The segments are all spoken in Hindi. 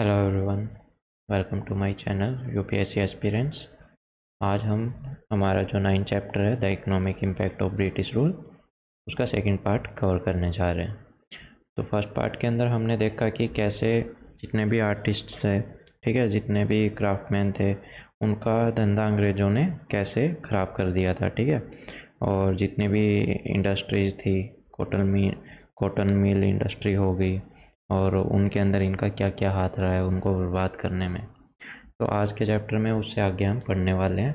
Hello everyone welcome to my channel UPSC aspirants आज हम हमारा जो नाइन चैप्टर है the economic impact of British rule उसका सेकंड पार्ट कवर करने जा रहे हैं तो फर्स्ट पार्ट के अंदर हमने देखा कि कैसे जितने भी आर्टिस्ट्स थे ठीक है जितने भी क्राफ्टमैन थे उनका धंधा अंग्रेज़ों ने कैसे ख़राब कर दिया था ठीक है और जितने भी इंडस्ट्रीज़ थी cotton mill cotton mill industry हो गई और उनके अंदर इनका क्या क्या हाथ रहा है उनको बर्बाद करने में तो आज के चैप्टर में उससे आगे हम पढ़ने वाले हैं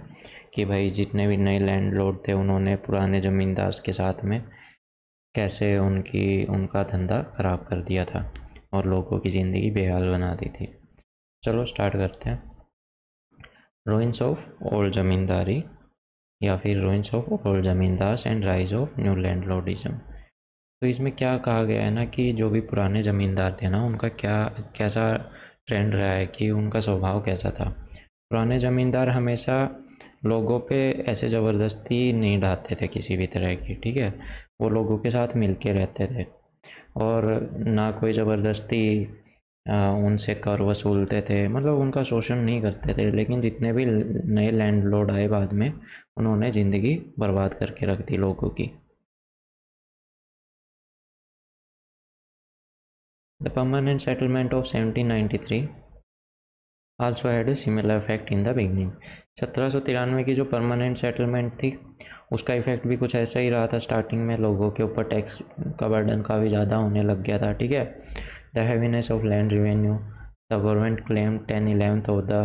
कि भाई जितने भी नए लैंडलॉर्ड थे उन्होंने पुराने ज़मींदार के साथ में कैसे उनकी उनका धंधा ख़राब कर दिया था और लोगों की ज़िंदगी बेहाल बना दी थी चलो स्टार्ट करते हैं रोइंस ऑफ ओल्ड ज़मींदारी या फिर ruins of old zamindar and rise of new landlordism तो इसमें क्या कहा गया है ना कि जो भी पुराने ज़मींदार थे ना उनका क्या कैसा ट्रेंड रहा है कि उनका स्वभाव कैसा था पुराने ज़मींदार हमेशा लोगों पे ऐसे ज़बरदस्ती नहीं डालते थे किसी भी तरह की ठीक है वो लोगों के साथ मिल के रहते थे और ना कोई ज़बरदस्ती उनसे कर वसूलते थे मतलब उनका शोषण नहीं करते थे लेकिन जितने भी नए लोड आए बाद में उन्होंने ज़िंदगी बर्बाद करके रख दी लोगों की The permanent settlement of 1793 also had similar effect in the beginning सत्रह सौ तिरानवे की जो परमानेंट सेटलमेंट थी उसका इफेक्ट भी कुछ ऐसा ही रहा था स्टार्टिंग में लोगों के ऊपर टैक्स का बर्डन काफ़ी ज़्यादा होने लग गया था ठीक है the heaviness of land revenue the government claim ten eleventh of the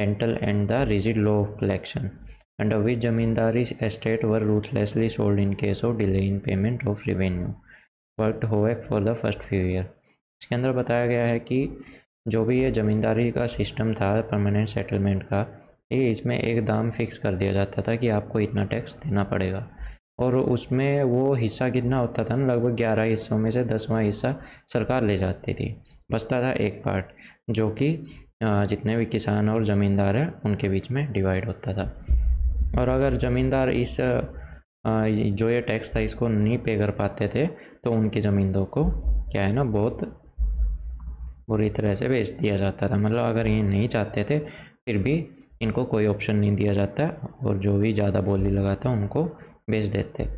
rental and the rigid law of collection and which zamindari estate were ruthlessly sold in case of delay in payment of revenue worked havoc for the first few year इसके अंदर बताया गया है कि जो भी ये ज़मींदारी का सिस्टम था परमानेंट सेटलमेंट का ये इसमें एक दाम फिक्स कर दिया जाता था कि आपको इतना टैक्स देना पड़ेगा और उसमें वो हिस्सा कितना होता था ना लगभग ग्यारह हिस्सों में से दसवां हिस्सा सरकार ले जाती थी बचता था एक पार्ट जो कि जितने भी किसान और ज़मींदार हैं उनके बीच में डिवाइड होता था और अगर ज़मींदार इस जो ये टैक्स था इसको नहीं पे कर पाते थे तो उनकी ज़मींदों को क्या है ना बहुत बुरी तरह से भेज दिया जाता था मतलब अगर ये नहीं चाहते थे फिर भी इनको कोई ऑप्शन नहीं दिया जाता और जो भी ज़्यादा बोली लगाता उनको बेच देते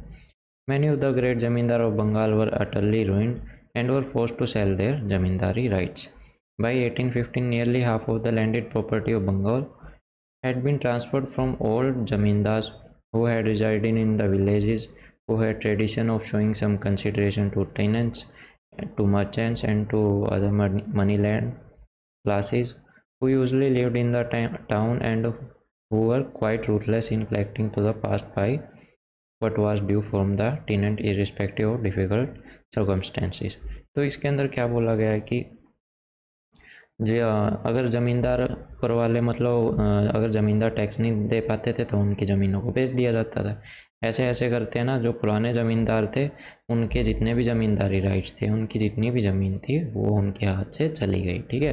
many of the great zamindar of Bengal were utterly ruined and were forced to sell their zamindari rights by eighteen fifteen nearly half of the landed property of Bengal had been transferred from old zamindar who had resided in the villages who had tradition of showing some consideration to tenants to merchants and to other money land classes who usually lived in the town and who were quite ruthless in collecting to the past by what was due from the tenant irrespective of difficult circumstances तो इसके अंदर क्या बोला गया है कि जी अगर ज़मींदार पर वाले मतलब अगर ज़मींदार टैक्स नहीं दे पाते थे तो उनकी ज़मीनों को बेच दिया जाता था ऐसे ऐसे करते हैं ना जो पुराने ज़मींदार थे उनके जितने भी ज़मींदारी राइट्स थे उनकी जितनी भी ज़मीन थी वो उनके हाथ से चली गई ठीक है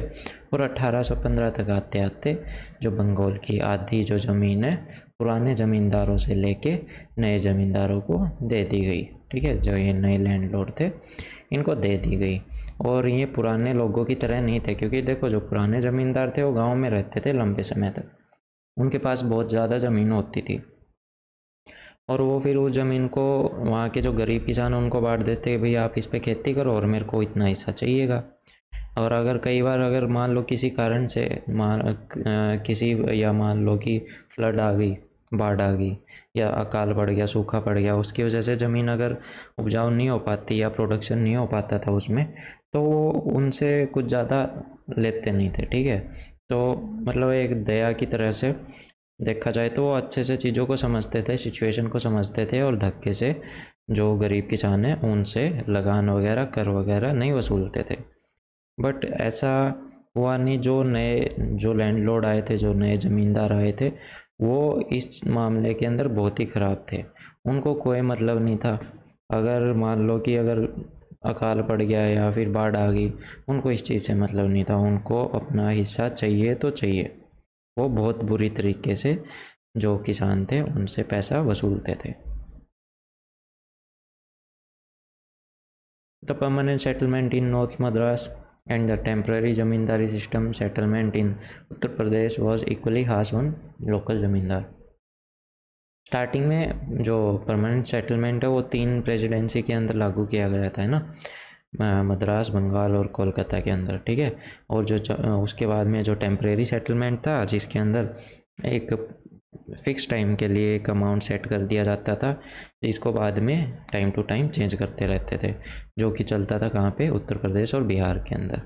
और 1815 तक आते आते जो बंगाल की आधी जो ज़मीन है पुराने ज़मींदारों से लेके नए ज़मींदारों को दे दी गई ठीक है जो ये नए लैंडलॉर्ड थे इनको दे दी गई और ये पुराने लोगों की तरह नहीं थे क्योंकि देखो जो पुराने ज़मींदार थे वो गाँव में रहते थे लंबे समय तक उनके पास बहुत ज़्यादा ज़मीन होती थी और वो फिर उस ज़मीन को वहाँ के जो गरीब किसान उनको बांट देते हैं भाई आप इस पर खेती करो और मेरे को इतना हिस्सा चाहिएगा और अगर कई बार अगर मान लो किसी कारण से मान किसी या मान लो कि फ्लड आ गई बाढ़ आ गई या अकाल पड़ गया सूखा पड़ गया उसकी वजह से ज़मीन अगर उपजाऊ नहीं हो पाती या प्रोडक्शन नहीं हो पाता था उसमें तो वो उनसे कुछ ज़्यादा लेते नहीं थे ठीक है तो मतलब एक दया की तरह से देखा जाए तो वो अच्छे से चीज़ों को समझते थे सिचुएशन को समझते थे और धक्के से जो गरीब किसान हैं उनसे लगान वगैरह कर वगैरह नहीं वसूलते थे बट ऐसा हुआ नहीं जो नए जो लैंडलॉर्ड आए थे जो नए ज़मींदार आए थे वो इस मामले के अंदर बहुत ही ख़राब थे उनको कोई मतलब नहीं था अगर मान लो कि अगर अकाल पड़ गया या फिर बाढ़ आ गई उनको इस चीज़ से मतलब नहीं था उनको अपना हिस्सा चाहिए तो चाहिए वो बहुत बुरी तरीके से जो किसान थे उनसे पैसा वसूलते थे the permanent settlement in north Madras and the temporary zamindari system settlement in Uttar Pradesh was equally harsh on local zamindar starting में जो परमानेंट सेटलमेंट है वो तीन प्रेजिडेंसी के अंदर लागू किया गया था है ना मद्रास बंगाल और कोलकाता के अंदर ठीक है और जो उसके बाद में जो टेम्प्रेरी सेटलमेंट था जिसके अंदर एक फिक्स टाइम के लिए एक अमाउंट सेट कर दिया जाता था इसको बाद में टाइम टू टाइम चेंज करते रहते थे जो कि चलता था कहाँ पे उत्तर प्रदेश और बिहार के अंदर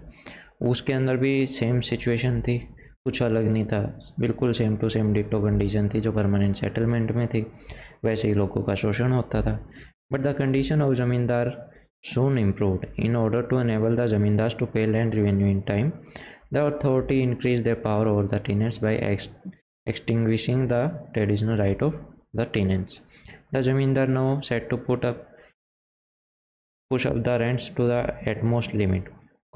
उसके अंदर भी सेम सिचुएशन थी कुछ अलग नहीं था बिल्कुल same to same ditto condition थी जो परमानेंट सेटलमेंट में थी वैसे ही लोगों का शोषण होता था but the condition of zamindar soon improved. In order to enable the zamindars to pay land revenue in time, the authority increased their power over the tenants by ex extinguishing the traditional right of the tenants. The zamindar now set to put up push up the rents to the utmost limit.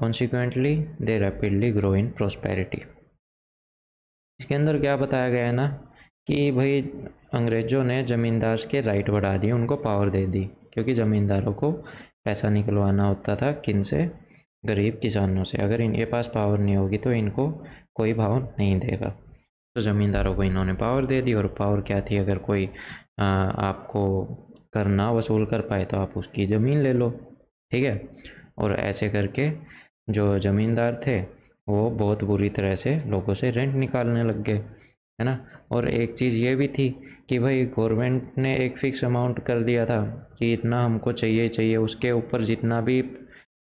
Consequently, they rapidly grow in prosperity. इसके अंदर क्या बताया गया है ना कि भाई अंग्रेज़ों ने ज़मींदार के राइट बढ़ा दिए उनको पावर दे दी क्योंकि ज़मींदारों को पैसा निकलवाना होता था किन से गरीब किसानों से अगर इनके पास पावर नहीं होगी तो इनको कोई भाव नहीं देगा तो ज़मींदारों को इन्होंने पावर दे दी और पावर क्या थी अगर कोई आ, आपको कर ना वसूल कर पाए तो आप उसकी ज़मीन ले लो ठीक है और ऐसे करके जो ज़मींदार थे वो बहुत बुरी तरह से लोगों से रेंट निकालने लग गए है ना और एक चीज़ ये भी थी कि भाई गवर्नमेंट ने एक फ़िक्स अमाउंट कर दिया था कि इतना हमको चाहिए चाहिए उसके ऊपर जितना भी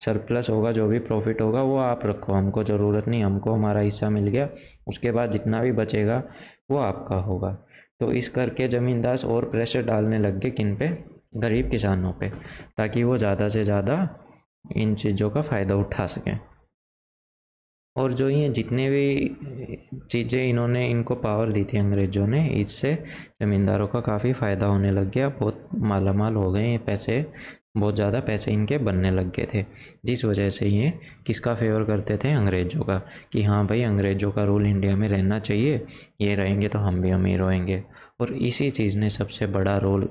सरप्लस होगा जो भी प्रॉफिट होगा वो आप रखो हमको ज़रूरत नहीं हमको हमारा हिस्सा मिल गया उसके बाद जितना भी बचेगा वो आपका होगा तो इस करके ज़मींदार और प्रेशर डालने लग गए किन पे गरीब किसानों पे ताकि वो ज़्यादा से ज़्यादा इन चीज़ों का फ़ायदा उठा सकें और जो ये जितने भी चीज़ें इन्होंने इनको पावर दी थी अंग्रेज़ों ने इससे ज़मींदारों का काफ़ी फ़ायदा होने लग गया बहुत माला माल हो गए ये पैसे बहुत ज़्यादा पैसे इनके बनने लग गए थे जिस वजह से ये किसका फेवर करते थे अंग्रेज़ों का कि हाँ भाई अंग्रेज़ों का रूल इंडिया में रहना चाहिए ये रहेंगे तो हम भी अमीर होएंगे और इसी चीज़ ने सबसे बड़ा रोल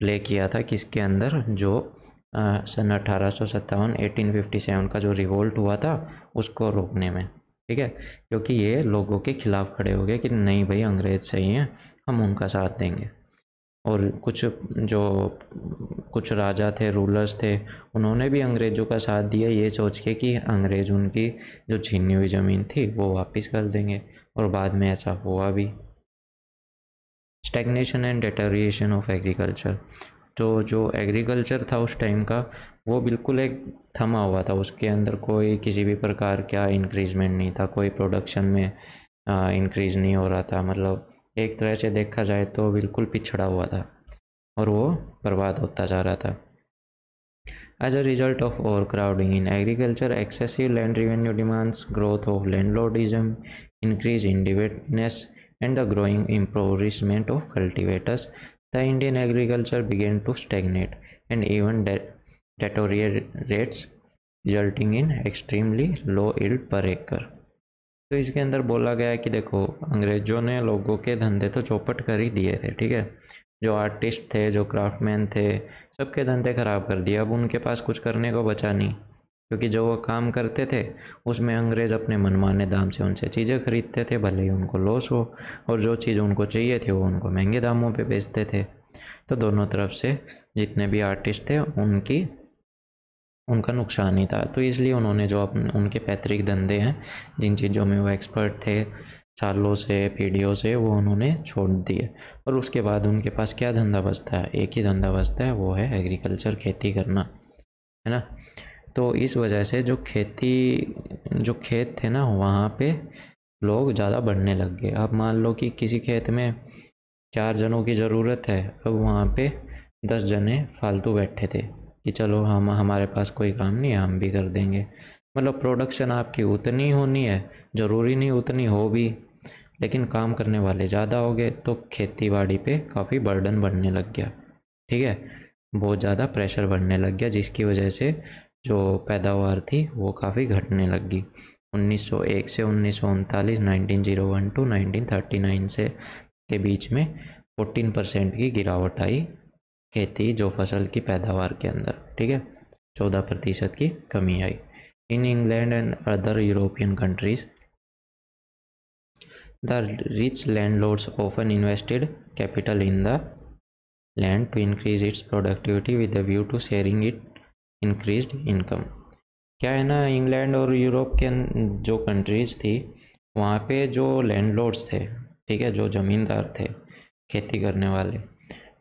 प्ले किया था किसके अंदर जो सन अठारह सौ सत्तावन एटीन फिफ्टी सेवन का जो रिवोल्ट हुआ था उसको रोकने में ठीक है क्योंकि ये लोगों के खिलाफ खड़े हो गए कि नहीं भाई अंग्रेज सही हैं हम उनका साथ देंगे और कुछ जो कुछ राजा थे रूलर्स थे उन्होंने भी अंग्रेज़ों का साथ दिया ये सोच के कि अंग्रेज़ उनकी जो छीनी हुई ज़मीन थी वो वापस कर देंगे और बाद में ऐसा हुआ भी stagnation and deterioration of agriculture तो जो एग्रीकल्चर था उस टाइम का वो बिल्कुल एक थमा हुआ था उसके अंदर कोई किसी भी प्रकार का इंक्रीजमेंट नहीं था कोई प्रोडक्शन में इंक्रीज़ नहीं हो रहा था मतलब एक तरह से देखा जाए तो बिल्कुल पिछड़ा हुआ था और वो बर्बाद होता जा रहा था as a result of overcrowding in agriculture excessive land revenue demands growth of landlordism increase in indebtedness and the growing impoverishment of cultivators the Indian agriculture began to stagnate and even de deteriorates resulting in extremely low yield per acre. तो इसके अंदर बोला गया कि देखो अंग्रेजों ने लोगों के धंधे तो चौपट कर ही दिए थे ठीक है जो आर्टिस्ट थे जो क्राफ्टमैन थे सबके धंधे ख़राब कर दिए अब उनके पास कुछ करने को बचा नहीं क्योंकि जो वो काम करते थे उसमें अंग्रेज़ अपने मनमाने दाम से उनसे चीज़ें खरीदते थे भले ही उनको लॉस हो और जो चीज़ उनको चाहिए थी वो उनको महंगे दामों पे बेचते थे तो दोनों तरफ से जितने भी आर्टिस्ट थे उनकी उनका नुकसान ही था तो इसलिए उन्होंने जो अपने उनके पैतृक धंधे हैं जिन चीज़ों में वो एक्सपर्ट थे सालों से पीढ़ियों से वो उन्होंने छोड़ दिए और उसके बाद उनके पास क्या धंधा बचता है एक ही धंधा बचता है वो है एग्रीकल्चर खेती करना है ना तो इस वजह से जो खेती जो खेत थे ना वहाँ पे लोग ज़्यादा बढ़ने लग गए अब मान लो कि किसी खेत में चार जनों की ज़रूरत है अब वहाँ पे दस जने फालतू बैठे थे कि चलो हम हमारे पास कोई काम नहीं है हम भी कर देंगे मतलब प्रोडक्शन आपकी उतनी होनी है ज़रूरी नहीं उतनी हो भी लेकिन काम करने वाले ज़्यादा हो गए तो खेती बाड़ी पर काफ़ी बर्डन बढ़ने लग गया ठीक है बहुत ज़्यादा प्रेशर बढ़ने लग गया जिसकी वजह से जो पैदावार थी वो काफ़ी घटने लगी 1901 से उन्नीस सौ टू 1939 से के बीच में 14 परसेंट की गिरावट आई खेती जो फसल की पैदावार के अंदर ठीक है 14 प्रतिशत की कमी आई in England and other European countries the rich landlords often invested capital in the land to increase its productivity with the view to sharing it increase income क्या है ना इंग्लैंड और यूरोप के जो कंट्रीज़ थी वहाँ पे जो लैंडलॉर्ड्स थे ठीक है जो ज़मींदार थे खेती करने वाले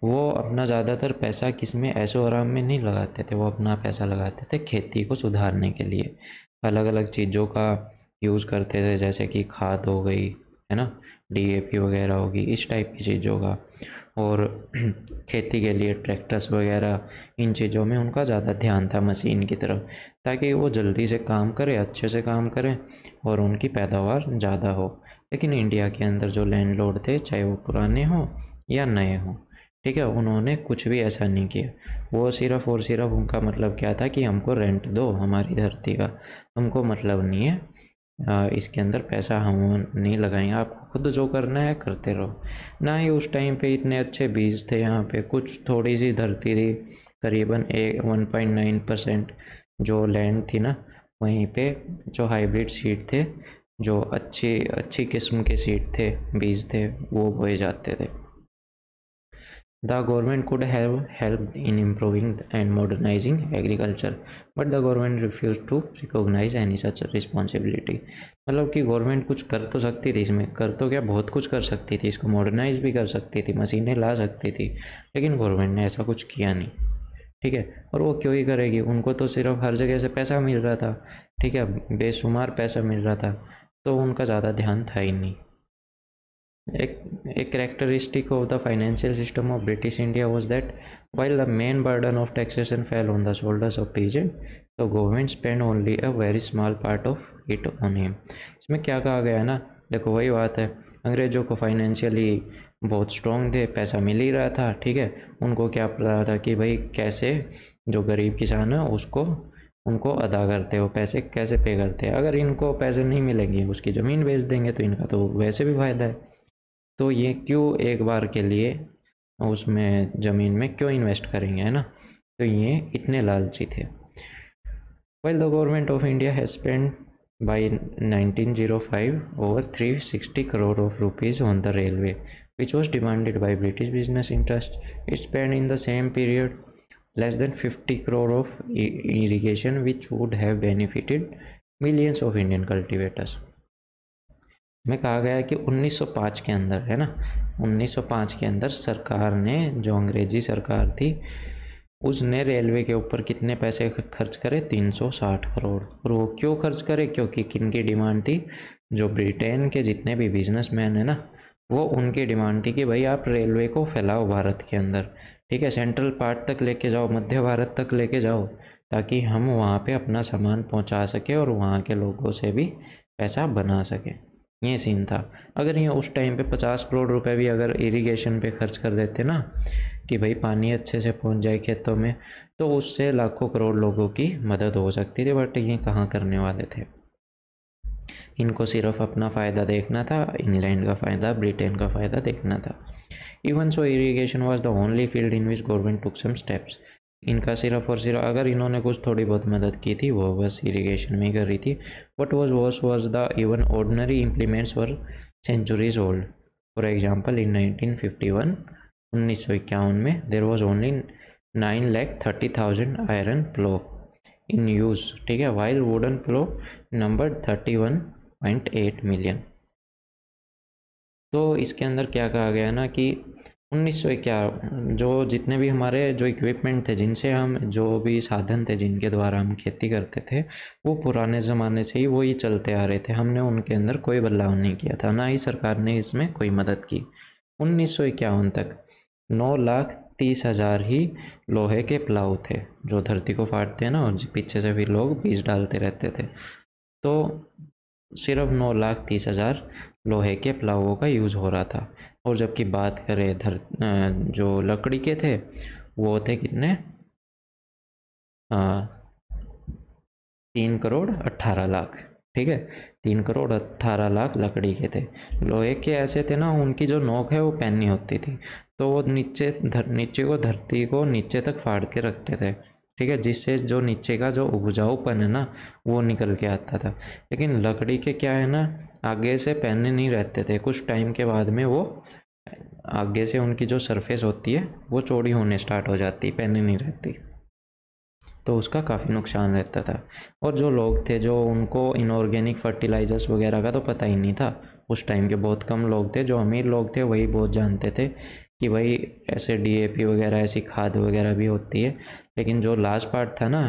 वो अपना ज़्यादातर पैसा किस में ऐसो आराम में नहीं लगाते थे वो अपना पैसा लगाते थे खेती को सुधारने के लिए अलग अलग चीज़ों का यूज़ करते थे जैसे कि खाद हो गई है ना डीएपी वगैरह होगी इस टाइप की चीज़ों का और खेती के लिए ट्रैक्टर्स वगैरह इन चीज़ों में उनका ज़्यादा ध्यान था मशीन की तरफ ताकि वो जल्दी से काम करें अच्छे से काम करें और उनकी पैदावार ज़्यादा हो लेकिन इंडिया के अंदर जो लैंडलॉर्ड थे चाहे वो पुराने हों या नए हों ठीक है उन्होंने कुछ भी ऐसा नहीं किया वो सिर्फ़ और सिर्फ उनका मतलब क्या था कि हमको रेंट दो हमारी धरती का हमको मतलब नहीं है इसके अंदर पैसा हम नहीं लगाएंगे आपको खुद जो करना है करते रहो ना ही उस टाइम पे इतने अच्छे बीज थे यहाँ पे कुछ थोड़ी सी धरती थी करीबन a one point nine percent जो लैंड थी ना वहीं पे जो हाइब्रिड सीड थे जो अच्छी अच्छी किस्म के सीड थे बीज थे वो बोए जाते थे The government could have helped in improving and modernizing agriculture, but the government refused to recognize any such responsibility. मतलब कि गवर्नमेंट कुछ कर तो सकती थी इसमें कर तो क्या बहुत कुछ कर सकती थी इसको मॉडर्नाइज भी कर सकती थी मशीनें ला सकती थी लेकिन गवर्नमेंट ने ऐसा कुछ किया नहीं ठीक है और वो क्यों ही करेगी उनको तो सिर्फ हर जगह से पैसा मिल रहा था ठीक है बेशुमार पैसा मिल रहा था तो उनका ज़्यादा ध्यान था ही नहीं A, a, characteristic of the financial system of British India was that while the main burden of taxation fell on the shoulders of peasant, the government spent only a very small part of it on him. इसमें क्या कहा गया है ना देखो वही बात है अंग्रेज़ों को फाइनेंशियली बहुत स्ट्रॉन्ग थे पैसा मिल ही रहा था ठीक है उनको क्या पता था कि भाई कैसे जो गरीब किसान है उसको उनको अदा करते हो पैसे कैसे पे करते हैं अगर इनको पैसे नहीं मिलेंगे उसकी ज़मीन बेच देंगे तो इनका तो वैसे भी फ़ायदा है तो ये क्यों एक बार के लिए उसमें ज़मीन में क्यों इन्वेस्ट करेंगे है ना तो ये इतने लालची थे well the government of India has spend by 1905 over 360 crore of rupees on the railway which was demanded by British business interest it spend in the same period less than 50 crore of irrigation which would have benefited millions of Indian cultivators में कहा गया है कि 1905 के अंदर है ना 1905 के अंदर सरकार ने जो अंग्रेजी सरकार थी उसने रेलवे के ऊपर कितने पैसे खर्च करे 360 करोड़ और वो क्यों खर्च करे क्योंकि किन की डिमांड थी जो ब्रिटेन के जितने भी बिजनेसमैन है ना वो उनकी डिमांड थी कि भाई आप रेलवे को फैलाओ भारत के अंदर ठीक है सेंट्रल पार्ट तक लेके जाओ मध्य भारत तक लेके जाओ ताकि हम वहाँ पे अपना सामान पहुँचा सके और वहाँ के लोगों से भी पैसा बना सकें ये सीन था अगर ये उस टाइम पे पचास करोड़ रुपए भी अगर इरिगेशन पे खर्च कर देते ना कि भाई पानी अच्छे से पहुंच जाए खेतों में तो उससे लाखों करोड़ लोगों की मदद हो सकती थी बट ये कहाँ करने वाले थे इनको सिर्फ अपना फ़ायदा देखना था इंग्लैंड का फ़ायदा ब्रिटेन का फ़ायदा देखना था even so irrigation was the only field in which government took some steps इनका सिर्फ और सिर्फ अगर इन्होंने कुछ थोड़ी बहुत मदद की थी वो बस इरीगेशन में ही कर रही थी what was worse was the even ordinary implements were centuries old for example in nineteen fifty one उन्नीस सौ इक्यावन में there was only nine lakh thirty thousand iron plough in use ठीक है while wooden plough number thirty one point eight million तो इसके अंदर क्या कहा गया ना कि उन्नीस सौ क्या जो जितने भी हमारे जो इक्विपमेंट थे जिनसे हम जो भी साधन थे जिनके द्वारा हम खेती करते थे वो पुराने ज़माने से ही वही चलते आ रहे थे हमने उनके अंदर कोई बदलाव नहीं किया था ना ही सरकार ने इसमें कोई मदद की उन्नीस तक नौ लाख तीस हज़ार ही लोहे के प्लाऊ थे जो धरती को फाटते हैं ना और पीछे से भी लोग बीज डालते रहते थे तो सिर्फ नौ लाख तीस हज़ार लोहे के प्लावों का यूज़ हो रहा था और जबकि बात करें धर जो लकड़ी के थे वो थे कितने तीन करोड़ अट्ठारह लाख ठीक है तीन करोड़ अट्ठारह लाख लकड़ी के थे लोहे के ऐसे थे ना उनकी जो नोक है वो पैनी होती थी तो वो नीचे धर नीचे को धरती को नीचे तक फाड़ के रखते थे ठीक है जिससे जो नीचे का जो उपजाऊपन है ना वो निकल के आता था लेकिन लकड़ी के क्या है ना आगे से पहने नहीं रहते थे कुछ टाइम के बाद में वो आगे से उनकी जो सरफेस होती है वो चौड़ी होने स्टार्ट हो जाती पहने नहीं रहती तो उसका काफ़ी नुकसान रहता था और जो लोग थे जो उनको इनऑर्गेनिक फर्टिलाइजर्स वगैरह का तो पता ही नहीं था उस टाइम के बहुत कम लोग थे जो अमीर लोग थे वही बहुत जानते थे कि भाई ऐसे डीएपी वगैरह ऐसी खाद वगैरह भी होती है लेकिन जो लास्ट पार्ट था ना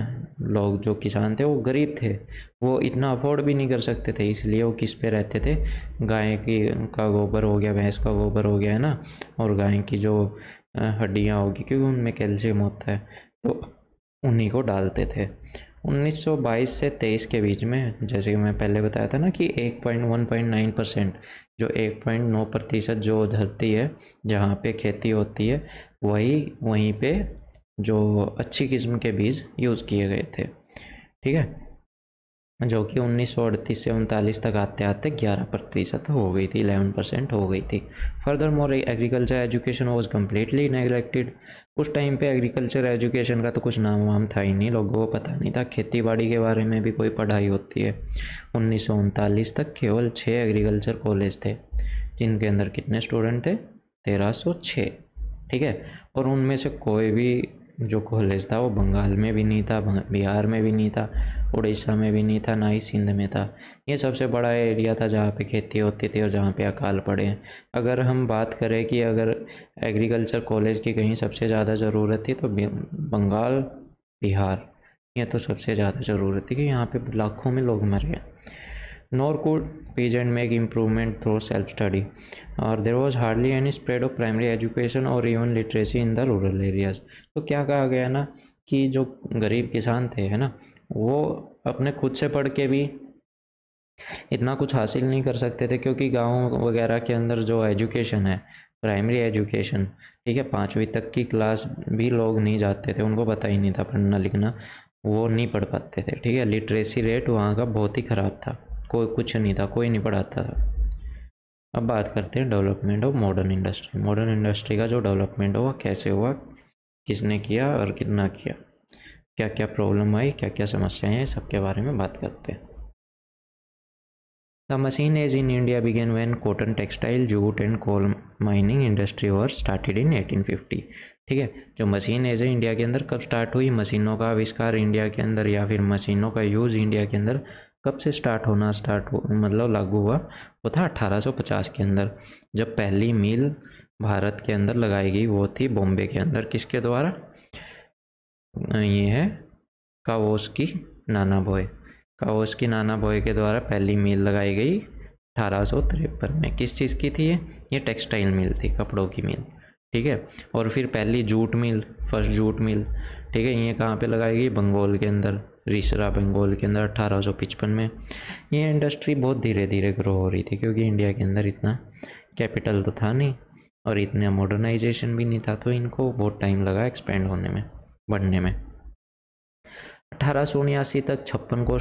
लोग जो किसान थे वो गरीब थे वो इतना अफोर्ड भी नहीं कर सकते थे इसलिए वो किस पे रहते थे गाय की का गोबर हो गया भैंस का गोबर हो गया है ना और गाय की जो हड्डियाँ होगी क्योंकि उनमें कैल्शियम होता है तो उन्हीं को डालते थे 1922 से 23 के बीच में जैसे कि मैं पहले बताया था ना कि 1.1.9 परसेंट जो 1.9 प्रतिशत जो धरती है जहाँ पे खेती होती है वही वहीं पे जो अच्छी किस्म के बीज यूज़ किए गए थे ठीक है जो कि उन्नीस सौ अड़तीस से उनतालीस तक आते आते ग्यारह प्रतिशत हो गई थी इलेवन परसेंट हो गई थी furthermore agriculture education was completely neglected उस टाइम पे एग्रीकल्चर एजुकेशन का तो कुछ नाम वाम था ही नहीं लोगों को पता नहीं था खेती बाड़ी के बारे में भी कोई पढ़ाई होती है उन्नीस तक केवल छः एग्रीकल्चर कॉलेज थे जिनके अंदर कितने स्टूडेंट थे तेरह ठीक है और उनमें से कोई भी जो कॉलेज था वो बंगाल में भी नहीं था बिहार में भी नहीं था उड़ीसा में भी नहीं था ना ही सिंध में था ये सबसे बड़ा एरिया था जहाँ पे खेती होती थी और जहाँ पे अकाल पड़े हैं अगर हम बात करें कि अगर एग्रीकल्चर कॉलेज की कहीं सबसे ज़्यादा ज़रूरत थी तो बंगाल बिहार ये तो सबसे ज़्यादा ज़रूरत थी कि यहाँ पे लाखों में लोग मर गए nor could peasant make improvement through self-study. और there was hardly any spread of primary education और even literacy in the rural areas तो क्या कहा गया ना कि जो गरीब किसान थे है ना वो अपने खुद से पढ़ के भी इतना कुछ हासिल नहीं कर सकते थे क्योंकि गांव वगैरह के अंदर जो एजुकेशन है प्राइमरी एजुकेशन ठीक है पाँचवीं तक की क्लास भी लोग नहीं जाते थे उनको पता ही नहीं था पढ़ना लिखना वो नहीं पढ़ पाते थे ठीक है लिटरेसी रेट वहाँ का बहुत ही ख़राब था कोई कुछ नहीं था कोई नहीं पढ़ाता था अब बात करते हैं development of modern industry modern industry का जो डेवलपमेंट हुआ कैसे हुआ किसने किया और कितना किया क्या क्या प्रॉब्लम आई क्या क्या समस्याएं हैं सबके बारे में बात करते हैं machine age in India began when cotton textile jute and coal mining industry industry started in eighteen 1850. ठीक है जो मशीन एज है इंडिया के अंदर कब स्टार्ट हुई मशीनों का आविष्कार इंडिया के अंदर या फिर मशीनों का यूज़ इंडिया के अंदर कब से स्टार्ट होना स्टार्ट हो, मतलब लागू हुआ वो था 1850 के अंदर जब पहली मील भारत के अंदर लगाई गई वो थी बॉम्बे के अंदर किसके द्वारा ये है कावोस की नाना भोए कावोस की नाना भोए के द्वारा पहली मील लगाई गई अठारह में किस चीज़ की थी ये ये टेक्सटाइल मिल थी कपड़ों की मिल ठीक है और फिर पहली jute mill first jute mill ठीक है ये कहाँ पे लगाई गई बंगाल के अंदर रिसरा बंगाल के अंदर अट्ठारह में ये इंडस्ट्री बहुत धीरे धीरे ग्रो हो रही थी क्योंकि इंडिया के अंदर इतना कैपिटल तो था नहीं और इतना मॉडर्नाइजेशन भी नहीं था तो इनको बहुत टाइम लगा एक्सपेंड होने में बढ़ने में अठारह तक छप्पन को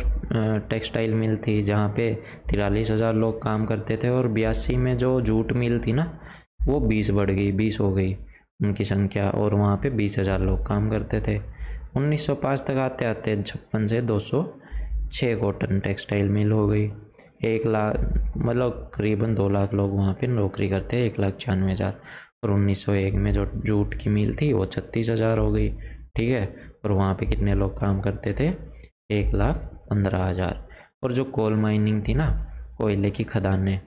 टेक्सटाइल मिल थी जहाँ पे तिरालीस हज़ार लोग काम करते थे और बयासी में जो जूट मिल थी ना वो बीस बढ़ गई बीस हो गई उनकी संख्या और वहाँ पे बीस हज़ार लोग काम करते थे 1905 तक आते आते छप्पन से 206 कॉटन टेक्सटाइल मिल हो गई एक लाख मतलब करीबन दो लाख लोग वहाँ पे नौकरी करते हैं एक लाख छियानवे हज़ार और 1901 में जो जूट की मिल थी वो छत्तीस हज़ार हो गई ठीक है और वहाँ पे कितने लोग काम करते थे एक लाख पंद्रह हज़ार और जो कोल माइनिंग थी ना कोयले की खदानें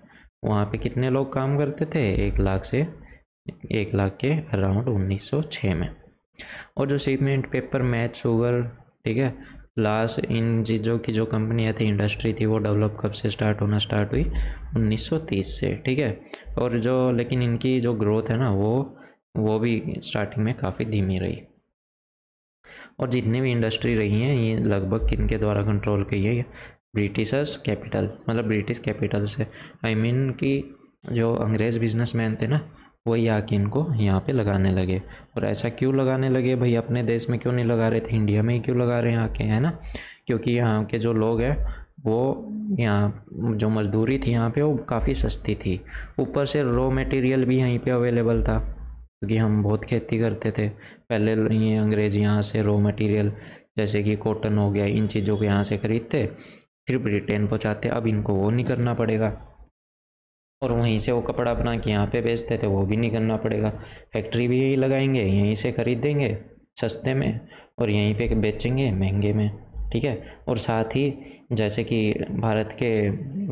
वहाँ पे कितने लोग काम करते थे एक लाख से एक लाख के अराउंड 1906 में और जो सीमेंट पेपर मैथ शुगर ठीक है लास्ट इन चीज़ों की जो कंपनियाँ थी इंडस्ट्री थी वो डेवलप कब से स्टार्ट होना स्टार्ट हुई 1930 से ठीक है और जो लेकिन इनकी जो ग्रोथ है ना वो वो भी स्टार्टिंग में काफ़ी धीमी रही और जितनी भी इंडस्ट्री रही हैं ये लगभग किन के द्वारा कंट्रोल की है ब्रिटिशर्स कैपिटल मतलब ब्रिटिश कैपिटल से आई I मीन mean कि जो अंग्रेज़ बिजनेसमैन थे ना वही आके इनको यहाँ पे लगाने लगे और ऐसा क्यों लगाने लगे भाई अपने देश में क्यों नहीं लगा रहे थे इंडिया में ही क्यों लगा रहे हैं आके है ना क्योंकि यहाँ के जो लोग हैं वो यहाँ जो मजदूरी थी यहाँ पे वो काफ़ी सस्ती थी ऊपर से रॉ मटेरियल भी यहीं पे अवेलेबल था क्योंकि हम बहुत खेती करते थे पहले ये अंग्रेज यहाँ से रॉ मटेरियल जैसे कि कॉटन हो गया इन चीज़ों को यहाँ से ख़रीदते फिर ब्रिटेन पहुँचाते अब इनको वो नहीं करना पड़ेगा और वहीं से वो कपड़ा अपना के यहाँ पे बेचते थे वो भी नहीं करना पड़ेगा फैक्ट्री भी यही लगाएंगे यहीं से खरीदेंगे सस्ते में और यहीं पे बेचेंगे महंगे में ठीक है और साथ ही जैसे कि भारत के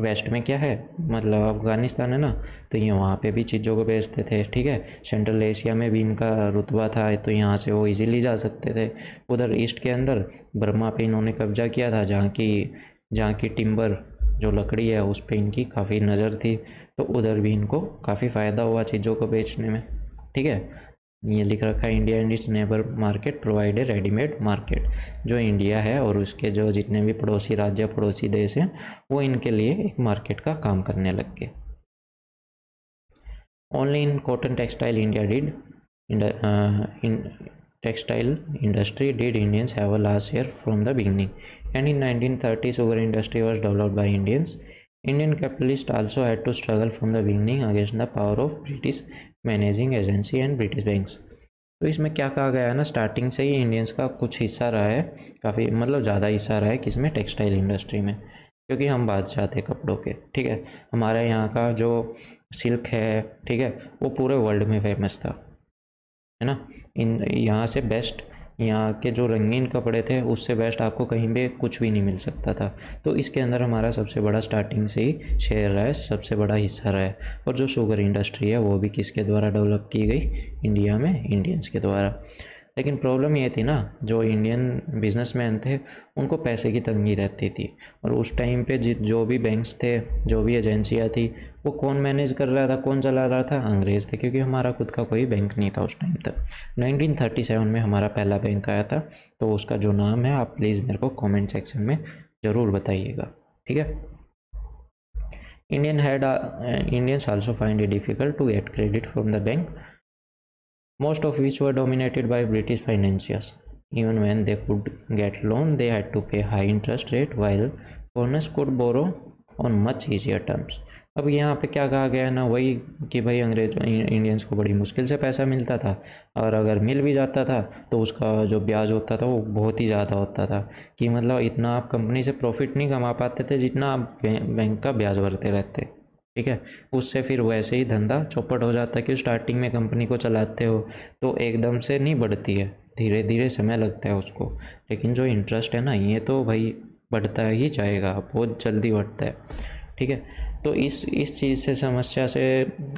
वेस्ट में क्या है मतलब अफ़गानिस्तान है ना तो ये वहाँ पे भी चीज़ों को बेचते थे ठीक है सेंट्रल एशिया में भी इनका रुतबा था तो यहाँ से वो इजीली जा सकते थे उधर ईस्ट के अंदर बर्मा पे इन्होंने कब्जा किया था जहाँ की जहाँ की टिम्बर जो लकड़ी है उस पर इनकी काफ़ी नज़र थी तो उधर भी इनको काफ़ी फ़ायदा हुआ चीज़ों को बेचने में ठीक है ये लिख रखा है India and its neighbour market provide a readymade market जो इंडिया है और उसके जो जितने भी पड़ोसी राज्य पड़ोसी देश हैं वो इनके लिए एक मार्केट का काम करने लग गए only in cotton textile India did textile industry did Indians है last year from the from and in 1930 sugar industry was developed by Indians. Indian capitalist also had to struggle from the beginning against the power of British managing agency and British banks तो इसमें क्या कहा गया है ना स्टार्टिंग से ही इंडियंस का कुछ हिस्सा रहा है काफ़ी मतलब ज़्यादा हिस्सा रहा है किसमें टेक्सटाइल इंडस्ट्री में क्योंकि हम चाहते हैं कपड़ों के ठीक है हमारे यहाँ का जो सिल्क है ठीक है वो पूरे वर्ल्ड में फेमस था है ना इन यहाँ से बेस्ट यहाँ के जो रंगीन कपड़े थे उससे बेस्ट आपको कहीं भी कुछ भी नहीं मिल सकता था तो इसके अंदर हमारा सबसे बड़ा स्टार्टिंग से ही शेयर रहा है सबसे बड़ा हिस्सा रहा है और जो शुगर इंडस्ट्री है वो भी किसके द्वारा डेवलप की गई इंडिया में इंडियंस के द्वारा लेकिन प्रॉब्लम ये थी ना जो इंडियन बिजनेसमैन थे उनको पैसे की तंगी रहती थी और उस टाइम पे जो भी बैंक्स थे जो भी एजेंसियाँ थी वो कौन मैनेज कर रहा था कौन चला रहा था अंग्रेज थे क्योंकि हमारा खुद का कोई बैंक नहीं था उस टाइम तक 1937 में हमारा पहला बैंक आया था तो उसका जो नाम है आप प्लीज़ मेरे को कमेंट सेक्शन में ज़रूर बताइएगा ठीक है Indian had Indians also find it difficult to get credit from the bank most of which were dominated by British financiers even when they could get loan they had to pay high interest rate while foreigners could borrow on much easier terms अब यहाँ पे क्या कहा गया ना वही कि भाई अंग्रेज इंडियंस को बड़ी मुश्किल से पैसा मिलता था और अगर मिल भी जाता था तो उसका जो ब्याज होता था वो बहुत ही ज़्यादा होता था कि मतलब इतना आप कंपनी से प्रॉफिट नहीं कमा पाते थे जितना आप बैंक का ब्याज भरते रहते ठीक है उससे फिर वैसे ही धंधा चौपट हो जाता है कि स्टार्टिंग में कंपनी को चलाते हो तो एकदम से नहीं बढ़ती है धीरे धीरे समय लगता है उसको लेकिन जो इंटरेस्ट है ना ये तो भाई बढ़ता ही जाएगा बहुत जल्दी बढ़ता है ठीक है तो इस इस चीज़ से समस्या से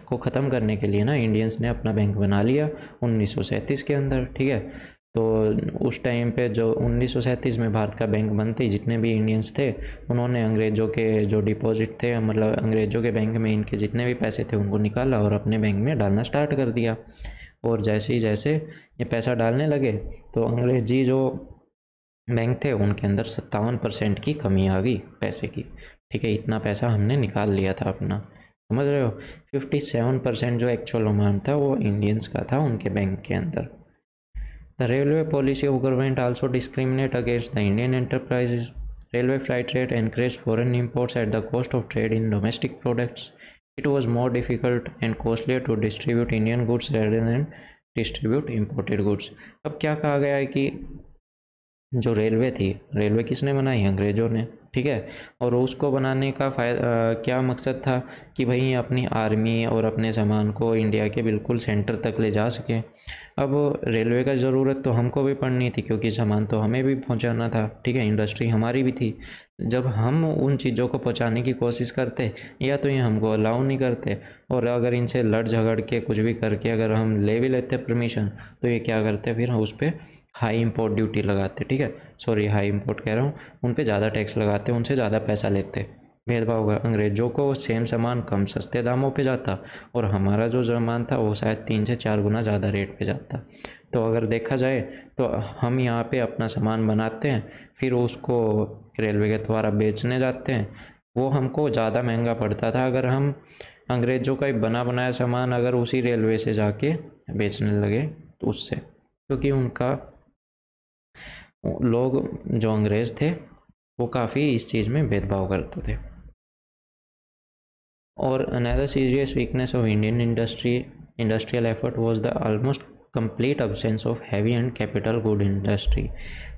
को ख़त्म करने के लिए ना इंडियंस ने अपना बैंक बना लिया उन्नीस के अंदर ठीक है तो उस टाइम पे जो उन्नीस में भारत का बैंक बनते जितने भी इंडियंस थे उन्होंने अंग्रेज़ों के जो डिपॉजिट थे मतलब अंग्रेज़ों के बैंक में इनके जितने भी पैसे थे उनको निकाला और अपने बैंक में डालना स्टार्ट कर दिया और जैसे ही जैसे ये पैसा डालने लगे तो अंग्रेजी जो बैंक थे उनके अंदर सत्तावन परसेंट की कमी आ गई पैसे की ठीक है इतना पैसा हमने निकाल लिया था अपना समझ रहे हो फिफ्टी सेवन परसेंट जो एक्चुअल अमाउंट था वो इंडियंस का था उनके बैंक के अंदर the railway policy of government also discriminate against the Indian enterprises railway freight rate encourage foreign imports at the cost of trade in domestic products it was more difficult and costlier to distribute Indian goods rather than distribute imported goods अब क्या कहा गया है कि जो रेलवे थी रेलवे किसने बनाई अंग्रेज़ों ने ठीक है और उसको बनाने का फायदा क्या मकसद था कि भाई अपनी आर्मी और अपने सामान को इंडिया के बिल्कुल सेंटर तक ले जा सके अब रेलवे का ज़रूरत तो हमको भी पड़नी थी क्योंकि सामान तो हमें भी पहुंचाना था ठीक है इंडस्ट्री हमारी भी थी जब हम उन चीज़ों को पहुंचाने की कोशिश करते या तो ये हमको अलाउ नहीं करते और अगर इनसे लड़ झगड़ के कुछ भी करके अगर हम ले भी लेते परमिशन तो ये क्या करते फिर उस पर हाई इम्पोर्ट ड्यूटी लगाते ठीक है सॉरी हाई इम्पोर्ट कह रहा हूँ उन पर ज़्यादा टैक्स लगाते उनसे ज़्यादा पैसा लेते भेदभाव होगा अंग्रेज़ों को सेम सामान कम सस्ते दामों पे जाता और हमारा जो सामान था वो शायद तीन से चार गुना ज़्यादा रेट पे जाता तो अगर देखा जाए तो हम यहाँ पे अपना सामान बनाते हैं फिर उसको रेलवे के द्वारा बेचने जाते हैं वो हमको ज़्यादा महंगा पड़ता था अगर हम अंग्रेज़ों का बना बनाया सामान अगर उसी रेलवे से जाके बेचने लगे तो उससे क्योंकि उनका लोग जो अंग्रेज़ थे वो काफ़ी इस चीज़ में भेदभाव करते थे और another serious weakness of Indian industry industrial effort was the almost complete absence of heavy and capital good industry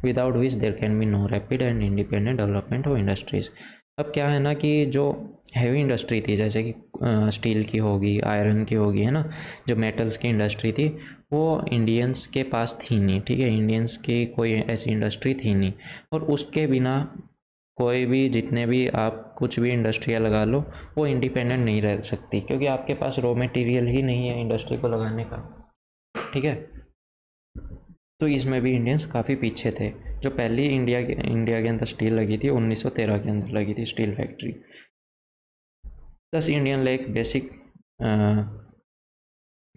without which there can be no rapid and independent development of industries अब क्या है ना कि जो हैवी इंडस्ट्री थी जैसे कि स्टील की होगी आयरन की होगी है ना जो मेटल्स की इंडस्ट्री थी वो इंडियंस के पास थी नहीं ठीक है इंडियंस की कोई ऐसी इंडस्ट्री थी नहीं और उसके बिना कोई भी जितने भी आप कुछ भी इंडस्ट्रिया लगा लो वो इंडिपेंडेंट नहीं रह सकती क्योंकि आपके पास रॉ मटेरियल ही नहीं है इंडस्ट्री को लगाने का ठीक है तो इसमें भी इंडियंस काफ़ी पीछे थे जो पहली इंडिया के इंडिया के अंदर स्टील लगी थी 1913 के अंदर लगी थी steel factory thus Indian lack basic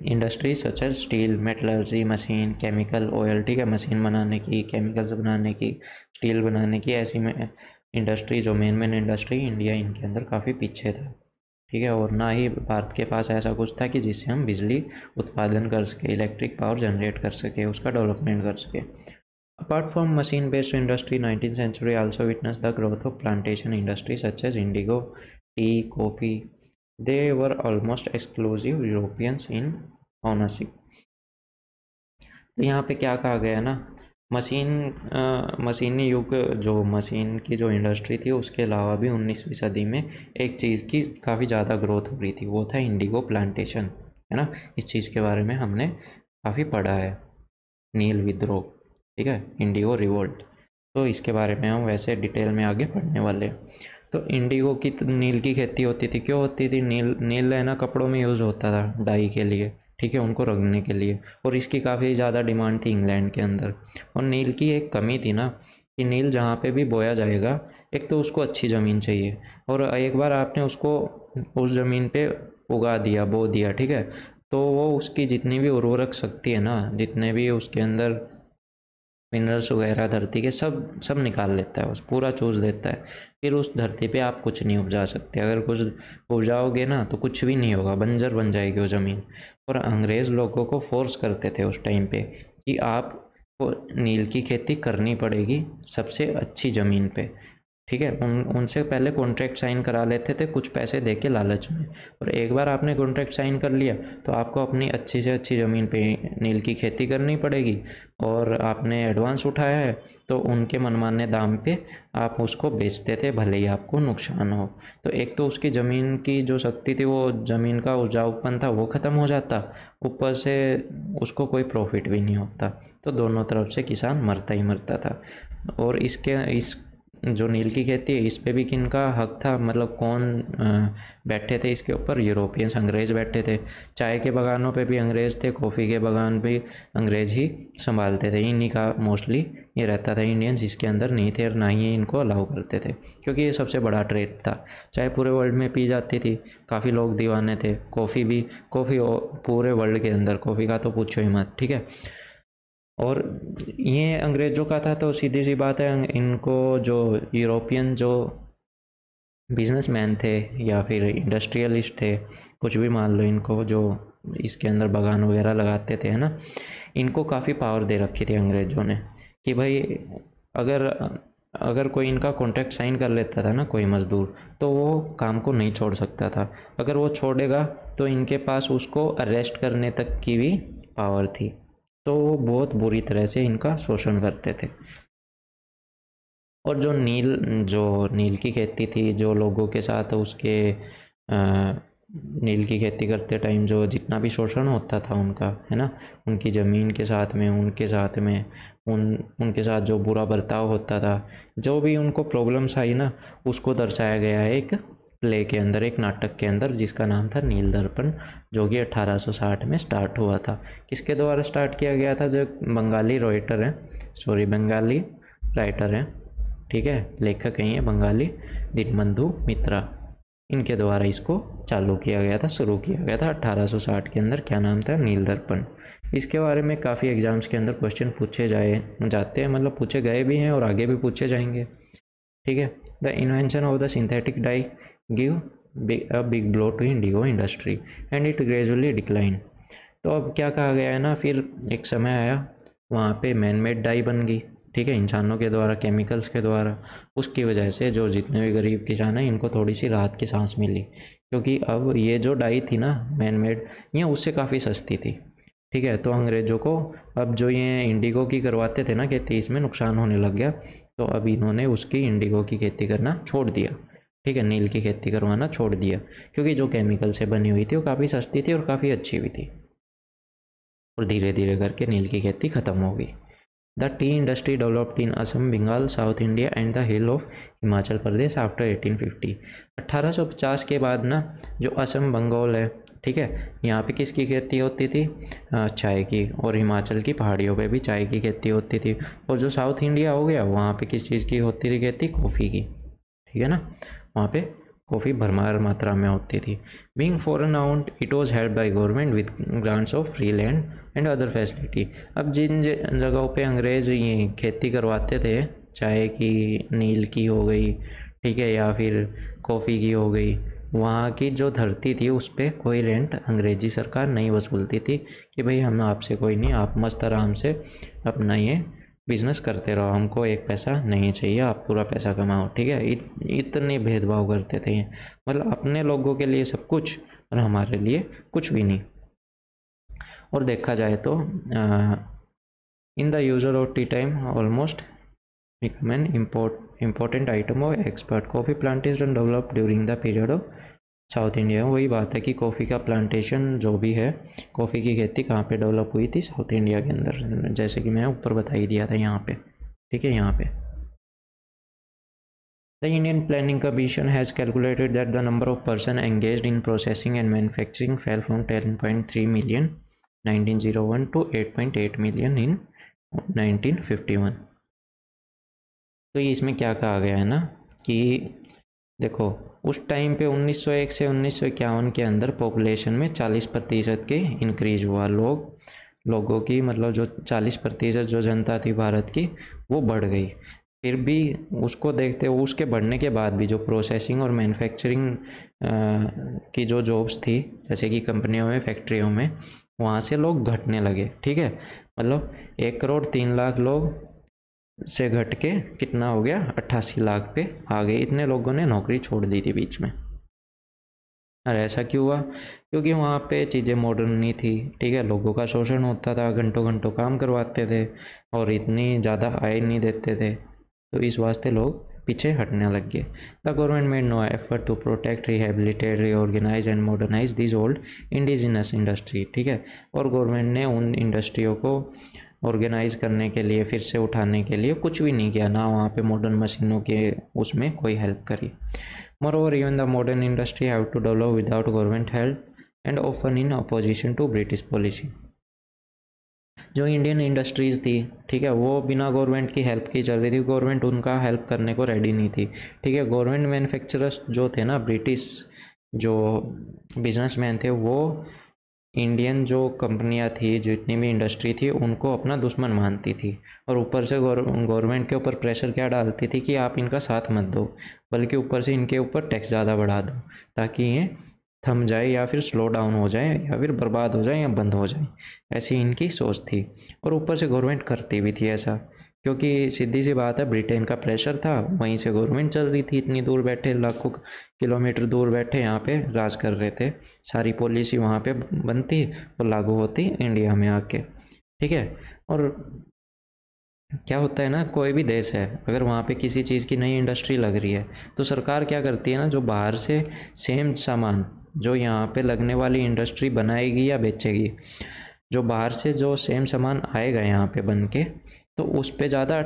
industry such है steel metallurgy machine chemical oil ठीक है मशीन बनाने की केमिकल्स बनाने की स्टील बनाने की ऐसी में इंडस्ट्री जो मेन मेन इंडस्ट्री इंडिया इनके अंदर काफ़ी पीछे था ठीक है और ना ही भारत के पास ऐसा कुछ था कि जिससे हम बिजली उत्पादन कर सके इलेक्ट्रिक पावर जनरेट कर सके उसका डेवलपमेंट कर सके apart from machine based industry nineteen century also witness the growth of plantation industry such as indigo tea coffee They were almost exclusive Europeans in ownership. तो यहाँ पे क्या कहा गया है ना मशीन आ, मशीनी युग जो मशीन की जो इंडस्ट्री थी उसके अलावा भी 19वीं सदी में एक चीज़ की काफ़ी ज़्यादा ग्रोथ हो रही थी वो था इंडिगो प्लांटेशन है ना इस चीज़ के बारे में हमने काफ़ी पढ़ा है नील विद्रोह ठीक है इंडिगो रिवोल्ट तो इसके बारे में हम वैसे डिटेल में आगे पढ़ने वाले हैं तो इंडिगो की नील की खेती होती थी क्यों होती थी नील नील है ना कपड़ों में यूज़ होता था डाई के लिए ठीक है उनको रंगने के लिए और इसकी काफ़ी ज़्यादा डिमांड थी इंग्लैंड के अंदर और नील की एक कमी थी ना कि नील जहाँ पे भी बोया जाएगा एक तो उसको अच्छी ज़मीन चाहिए और एक बार आपने उसको उस ज़मीन पे उगा दिया बो दिया ठीक है तो वो उसकी जितनी भी उर्वरक शक्ति है ना जितने भी उसके अंदर मिनरल्स वगैरह धरती के सब सब निकाल लेता है उस पूरा चूस देता है फिर उस धरती पे आप कुछ नहीं उपजा सकते अगर कुछ उपजाओगे ना तो कुछ भी नहीं होगा बंजर बन जाएगी वो ज़मीन और अंग्रेज़ लोगों को फोर्स करते थे उस टाइम पे कि आप को नील की खेती करनी पड़ेगी सबसे अच्छी ज़मीन पे ठीक है उन उनसे पहले कॉन्ट्रैक्ट साइन करा लेते थे कुछ पैसे दे के लालच में और एक बार आपने कॉन्ट्रैक्ट साइन कर लिया तो आपको अपनी अच्छी से अच्छी ज़मीन पे नील की खेती करनी पड़ेगी और आपने एडवांस उठाया है तो उनके मनमाने दाम पे आप उसको बेचते थे भले ही आपको नुकसान हो तो एक तो उसकी ज़मीन की जो शक्ति थी वो ज़मीन का उपजाऊपन था वो ख़त्म हो जाता ऊपर से उसको कोई प्रॉफिट भी नहीं होता तो दोनों तरफ से किसान मरता ही मरता था और इसके इस जो नील की खेती है इस पे भी किन का हक था मतलब कौन बैठे थे इसके ऊपर यूरोपियंस अंग्रेज़ बैठे थे चाय के बागानों पे भी अंग्रेज़ थे कॉफ़ी के बागान भी अंग्रेज़ ही संभालते थे इन्हीं का मोस्टली ये रहता था इंडियंस इसके अंदर नहीं थे और ना ही इनको अलाउ करते थे क्योंकि ये सबसे बड़ा ट्रेड था चाय पूरे वर्ल्ड में पी जाती थी काफ़ी लोग दीवाने थे कॉफ़ी भी कॉफ़ी पूरे वर्ल्ड के अंदर कॉफ़ी का तो पूछो ही मत ठीक है और ये अंग्रेज़ों का था तो सीधी सी बात है इनको जो यूरोपियन जो बिजनेसमैन थे या फिर इंडस्ट्रियलिस्ट थे कुछ भी मान लो इनको जो इसके अंदर बगान वगैरह लगाते थे है ना इनको काफ़ी पावर दे रखी थी अंग्रेज़ों ने कि भाई अगर अगर कोई इनका कॉन्ट्रैक्ट साइन कर लेता था ना कोई मज़दूर तो वो काम को नहीं छोड़ सकता था अगर वो छोड़ेगा तो इनके पास उसको अरेस्ट करने तक की भी पावर थी तो वो बहुत बुरी तरह से इनका शोषण करते थे और जो नील जो नील की खेती थी जो लोगों के साथ उसके नील की खेती करते टाइम जो जितना भी शोषण होता था उनका है ना उनकी ज़मीन के साथ में उनके साथ में उन उनके साथ जो बुरा बर्ताव होता था जो भी उनको प्रॉब्लम्स आई ना उसको दर्शाया गया है एक प्ले के अंदर एक नाटक के अंदर जिसका नाम था नील दर्पण जो कि 1860 में स्टार्ट हुआ था किसके द्वारा स्टार्ट किया गया था जो बंगाली राइटर हैं सॉरी बंगाली राइटर हैं ठीक है लेखक हैं ये बंगाली दीनबंधु मित्रा इनके द्वारा इसको चालू किया गया था शुरू किया गया था 1860 के अंदर क्या नाम था नील दर्पण इसके बारे में काफ़ी एग्ज़ाम्स के अंदर क्वेश्चन पूछे जाए जाते हैं मतलब पूछे गए भी हैं और आगे भी पूछे जाएंगे ठीक है the invention of the synthetic dye give a big blow to indigo industry and it gradually decline तो अब क्या कहा गया है ना फिर एक समय आया वहाँ पे मैन मेड डाई बन गई ठीक है इंसानों के द्वारा केमिकल्स के द्वारा उसकी वजह से जो जितने भी गरीब किसान हैं इनको थोड़ी सी राहत की सांस मिली क्योंकि अब ये जो डाई थी ना मैन मेड ये उससे काफ़ी सस्ती थी ठीक है तो अंग्रेज़ों को अब जो ये इंडिगो की करवाते थे ना खेती इसमें नुकसान होने लग गया तो अब इन्होंने उसकी इंडिगो की खेती करना छोड़ दिया ठीक है नील की खेती करवाना छोड़ दिया क्योंकि जो केमिकल से बनी हुई थी वो काफ़ी सस्ती थी और काफ़ी अच्छी भी थी और धीरे धीरे करके नील की खेती खत्म हो गई the tea industry developed in Assam Bengal south India and the hill of Himachal Pradesh after 1850 1850 के बाद ना जो असम बंगाल है ठीक है यहाँ पे किसकी खेती होती थी चाय की और हिमाचल की पहाड़ियों पे भी चाय की खेती होती थी और जो साउथ इंडिया हो गया वहाँ पे किस चीज़ की होती थी खेती कॉफ़ी की ठीक है ना वहाँ पे कॉफ़ी भरमार मात्रा में होती थी being foreign out it was help by government with grants of free land and other facility अब जिन जगहों पे अंग्रेज़ ये खेती करवाते थे चाहे कि नील की हो गई ठीक है या फिर कॉफ़ी की हो गई वहाँ की जो धरती थी उस पर कोई रेंट अंग्रेज़ी सरकार नहीं वसूलती थी कि भाई हम आपसे कोई नहीं आप मस्त आराम से अपना ये बिजनेस करते रहो हमको एक पैसा नहीं चाहिए आप पूरा पैसा कमाओ ठीक है इत, इतने भेदभाव करते थे मतलब अपने लोगों के लिए सब कुछ और हमारे लिए कुछ भी नहीं और देखा जाए तो in the user of tea time almost become an important item of expert coffee plantation develop during the period of south India में वही बात है कि कॉफ़ी का प्लांटेशन जो भी है कॉफ़ी की खेती कहाँ पे डेवलप हुई थी साउथ इंडिया के अंदर जैसे कि मैं ऊपर बता ही दिया था यहाँ पे ठीक है यहाँ पे the Indian planning commission has calculated that the number of person engage in processing and manufacturing fell from ten point three million nineteen zero one to eight point eight million in nineteen fifty one तो इसमें क्या कहा गया है ना कि देखो उस टाइम पे 1901 से उन्नीस के अंदर पॉपुलेशन में 40 प्रतिशत के इंक्रीज हुआ लोग लोगों की मतलब जो 40 प्रतिशत जो जनता थी भारत की वो बढ़ गई फिर भी उसको देखते हुए उसके बढ़ने के बाद भी जो प्रोसेसिंग और मैन्युफैक्चरिंग की जो जॉब्स थी जैसे कि कंपनियों में फैक्ट्रियों में वहाँ से लोग घटने लगे ठीक है मतलब एक करोड़ तीन लाख लोग से घट के कितना हो गया अट्ठासी लाख पे आ गए इतने लोगों ने नौकरी छोड़ दी थी बीच में और ऐसा क्यों हुआ क्योंकि वहाँ पे चीज़ें मॉडर्न नहीं थी ठीक है लोगों का शोषण होता था घंटों घंटों काम करवाते थे और इतनी ज़्यादा आय नहीं देते थे तो इस वास्ते लोग पीछे हटने लग गए the government made no effort to protect rehabilitate reorganise and modernise this old indigenous industry ठीक है और गवर्नमेंट ने उन इंडस्ट्रियों को ऑर्गेनाइज़ करने के लिए फिर से उठाने के लिए कुछ भी नहीं किया ना वहाँ पे मॉडर्न मशीनों के उसमें कोई हेल्प करी moreover even the modern industry have to develop without government help and often in opposition to British policy जो इंडियन इंडस्ट्रीज़ थी ठीक है वो बिना गवर्नमेंट की हेल्प की चल रही थी गवर्नमेंट उनका हेल्प करने को रेडी नहीं थी ठीक है गवर्नमेंट मैन्युफैक्चरर्स जो थे ना ब्रिटिश जो बिजनेसमैन थे वो इंडियन जो कंपनियां थी जितनी भी इंडस्ट्री थी उनको अपना दुश्मन मानती थी और ऊपर से गवर्नमेंट के ऊपर प्रेशर क्या डालती थी कि आप इनका साथ मत दो बल्कि ऊपर से इनके ऊपर टैक्स ज़्यादा बढ़ा दो ताकि ये थम जाए या फिर स्लो डाउन हो जाए या फिर बर्बाद हो जाए या बंद हो जाए ऐसी इनकी सोच थी और ऊपर से गवर्नमेंट करती भी थी ऐसा क्योंकि सीधी सी बात है ब्रिटेन का प्रेशर था वहीं से गवर्नमेंट चल रही थी इतनी दूर बैठे लाखों किलोमीटर दूर बैठे यहाँ पे राज कर रहे थे सारी पॉलिसी वहाँ पे बनती और लागू होती इंडिया में आके ठीक है और क्या होता है ना कोई भी देश है अगर वहाँ पे किसी चीज़ की नई इंडस्ट्री लग रही है तो सरकार क्या करती है ना जो बाहर से सेम सामान जो यहाँ पे लगने वाली इंडस्ट्री बनाएगी या बेचेगी जो बाहर से जो सेम सामान आएगा यहाँ पे बन के तो उस पर ज़्यादा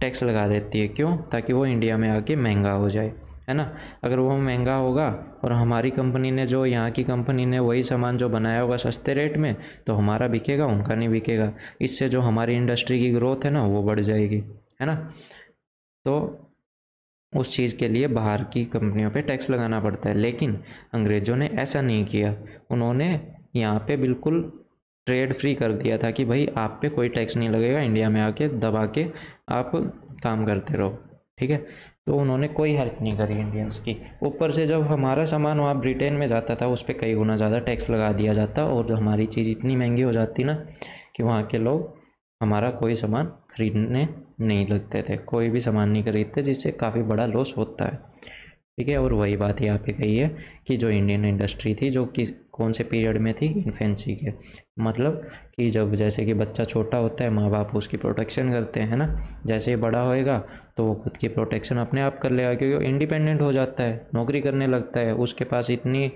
टैक्स लगा देती है क्यों ताकि वो इंडिया में आके महंगा हो जाए है ना अगर वो महंगा होगा और हमारी कंपनी ने जो यहाँ की कंपनी ने वही सामान जो बनाया होगा सस्ते रेट में तो हमारा बिकेगा उनका नहीं बिकेगा इससे जो हमारी इंडस्ट्री की ग्रोथ है ना वो बढ़ जाएगी है ना तो उस चीज़ के लिए बाहर की कंपनियों पे टैक्स लगाना पड़ता है लेकिन अंग्रेज़ों ने ऐसा नहीं किया उन्होंने यहाँ पे बिल्कुल ट्रेड फ्री कर दिया था कि भाई आप पे कोई टैक्स नहीं लगेगा इंडिया में आके दबा के आप काम करते रहो ठीक है तो उन्होंने कोई हेल्प नहीं करी इंडियंस की ऊपर से जब हमारा सामान वहाँ ब्रिटेन में जाता था उस पर कई गुना ज़्यादा टैक्स लगा दिया जाता और जो हमारी चीज़ इतनी महंगी हो जाती ना कि वहाँ के लोग हमारा कोई सामान खरीदने नहीं लगते थे कोई भी सामान नहीं खरीदते जिससे काफ़ी बड़ा लॉस होता है ठीक है और वही बात यहाँ पे कही है कि जो इंडियन इंडस्ट्री थी जो कि कौन से पीरियड में थी इन्फेंसी के मतलब कि जब जैसे कि बच्चा छोटा होता है माँ बाप उसकी प्रोटेक्शन करते हैं ना जैसे ही बड़ा होएगा तो वो खुद की प्रोटेक्शन अपने आप कर लेगा क्योंकि वो इंडिपेंडेंट हो जाता है नौकरी करने लगता है उसके पास इतनी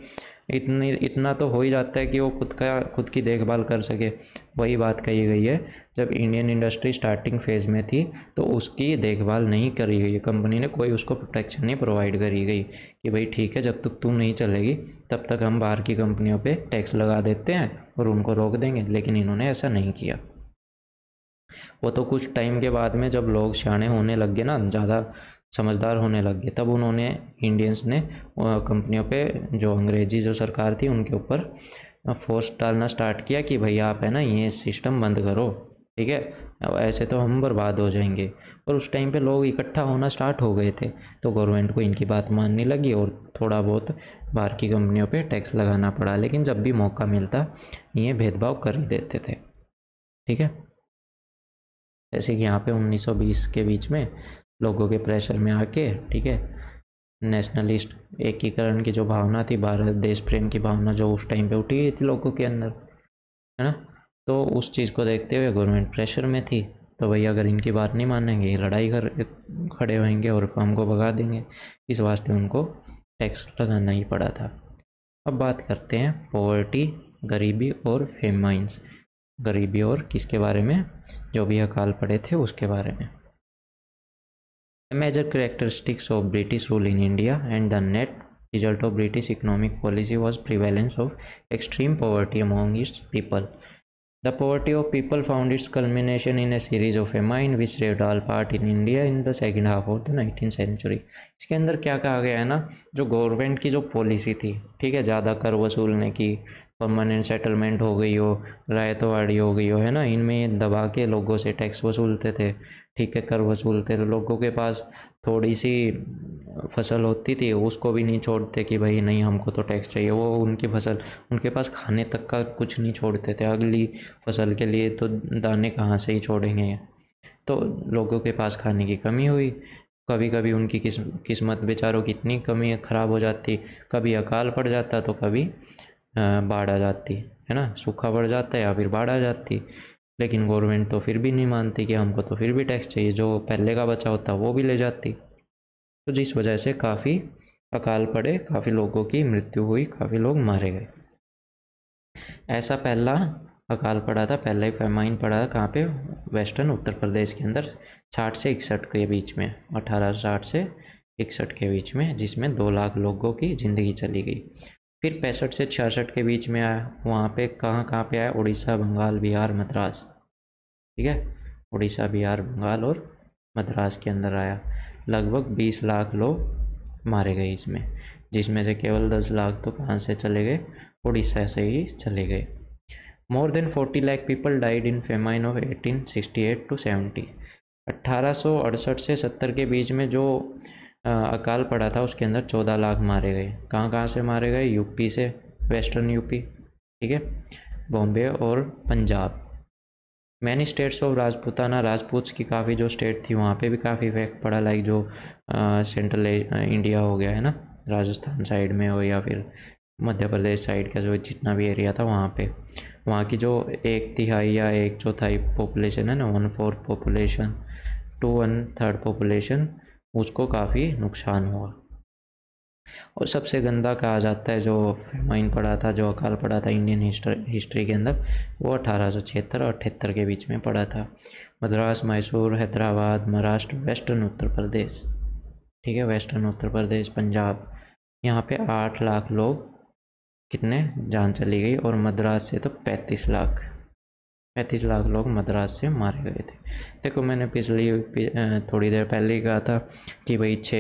इतनी इतना तो हो ही जाता है कि वो खुद का खुद की देखभाल कर सके वही बात कही गई है जब इंडियन इंडस्ट्री स्टार्टिंग फेज़ में थी तो उसकी देखभाल नहीं करी गई कंपनी ने कोई उसको प्रोटेक्शन नहीं प्रोवाइड करी गई कि भाई ठीक है जब तक तुम नहीं चलेगी तब तक हम बाहर की कंपनियों पे टैक्स लगा देते हैं और उनको रोक देंगे लेकिन इन्होंने ऐसा नहीं किया वो तो कुछ टाइम के बाद में जब लोग सियाने होने लग गए ना ज़्यादा समझदार होने लग गए तब उन्होंने इंडियंस ने कंपनियों पे जो अंग्रेजी जो सरकार थी उनके ऊपर फोर्स डालना स्टार्ट किया कि भाई आप है ना ये सिस्टम बंद करो ठीक है अब ऐसे तो हम बर्बाद हो जाएंगे और उस टाइम पे लोग इकट्ठा होना स्टार्ट हो गए थे तो गवर्नमेंट को इनकी बात मानने लगी और थोड़ा बहुत बाहर की कंपनियों पे टैक्स लगाना पड़ा लेकिन जब भी मौका मिलता ये भेदभाव कर ही देते थे ठीक है जैसे कि यहाँ पे 1920 के बीच में लोगों के प्रेशर में आके ठीक है नेशनलिस्ट एकीकरण की जो भावना थी भारत देश प्रेम की भावना जो उस टाइम पर उठी थी लोगों के अंदर है ना तो उस चीज़ को देखते हुए गवर्नमेंट प्रेशर में थी तो भैया अगर इनकी बात नहीं मानेंगे लड़ाई कर खड़े होंगे और हमको भगा देंगे इस वास्ते उनको टैक्स लगाना ही पड़ा था अब बात करते हैं पॉवर्टी गरीबी और फेमाइंस गरीबी और किसके बारे में जो भी अकाल पड़े थे उसके बारे में major characteristics of British rule in India and the net result of British economic policy was prevalence of extreme poverty among its people The poverty of people found its culmination in a series of famine which raved all part in India in the second half of the 19th century. इसके अंदर क्या कहा गया है ना जो गवर्नमेंट की जो पॉलिसी थी ठीक है ज़्यादा कर वसूलने की परमानेंट सेटलमेंट हो गई हो रायतवाड़ी हो गई हो है ना इनमें दबा के लोगों से टैक्स वसूलते थे ठीक है कर वसूलते थे लोगों के पास थोड़ी सी फसल होती थी उसको भी नहीं छोड़ते कि भाई नहीं हमको तो टैक्स चाहिए वो उनकी फसल उनके पास खाने तक का कुछ नहीं छोड़ते थे अगली फसल के लिए तो दाने कहाँ से ही छोड़ेंगे तो लोगों के पास खाने की कमी हुई कभी कभी उनकी किस्म किस्मत बेचारों की इतनी कमी ख़राब हो जाती कभी अकाल पड़ जाता तो कभी बाढ़ आ जाती है ना सूखा पड़ जाता है या फिर बाढ़ आ जाती लेकिन गवर्नमेंट तो फिर भी नहीं मानती कि हमको तो फिर भी टैक्स चाहिए जो पहले का बचा होता वो भी ले जाती तो जिस वजह से काफ़ी अकाल पड़े काफ़ी लोगों की मृत्यु हुई काफ़ी लोग मारे गए ऐसा पहला अकाल पड़ा था पहला ही पैमाइन पड़ा था कहाँ पे वेस्टर्न उत्तर प्रदेश के अंदर साठ से इकसठ के बीच में अठारह साठ से इकसठ के बीच में जिसमें दो लाख लोगों की ज़िंदगी चली गई फिर पैंसठ से छियासठ के बीच में आया वहाँ पे कहाँ कहाँ पे आया उड़ीसा बंगाल बिहार मद्रास ठीक है उड़ीसा बिहार बंगाल और मद्रास के अंदर आया लगभग बीस लाख लोग मारे गए इसमें जिसमें से केवल दस लाख तो कहाँ से चले गए उड़ीसा से ही चले गए more than forty lakh people died in famine of eighteen sixty eight to seventy अट्ठारह सौ अड़सठ से सत्तर के बीच में जो अकाल पड़ा था उसके अंदर चौदह लाख मारे गए कहाँ कहाँ से मारे गए यूपी से वेस्टर्न यूपी ठीक है बॉम्बे और Punjab many states of Rajputana Rajput की काफ़ी जो स्टेट थी वहाँ पे भी काफ़ी इफेक्ट पड़ा लाइक जो सेंट्रल इंडिया हो गया है ना राजस्थान साइड में हो या फिर मध्य प्रदेश साइड का जो जितना भी एरिया था वहाँ पे वहाँ की जो एक तिहाई या एक चौथाई पॉपुलेशन है ना one fourth population to one third population उसको काफ़ी नुकसान हुआ और सबसे गंदा कहा जाता है जो माइन पड़ा था जो अकाल पड़ा था इंडियन हिस्ट्री हिस्ट्री के अंदर वो अठारह सौ छिहत्तर और अठहत्तर के बीच में पड़ा था मद्रास मैसूर हैदराबाद महाराष्ट्र वेस्टर्न उत्तर प्रदेश ठीक है वेस्टर्न उत्तर प्रदेश पंजाब यहाँ पे आठ लाख लोग कितने जान चली गई और मद्रास से तो पैंतीस लाख पैंतीस लाख लोग मद्रास से मारे गए थे देखो मैंने पिछली थोड़ी देर पहले ही कहा था कि भाई छः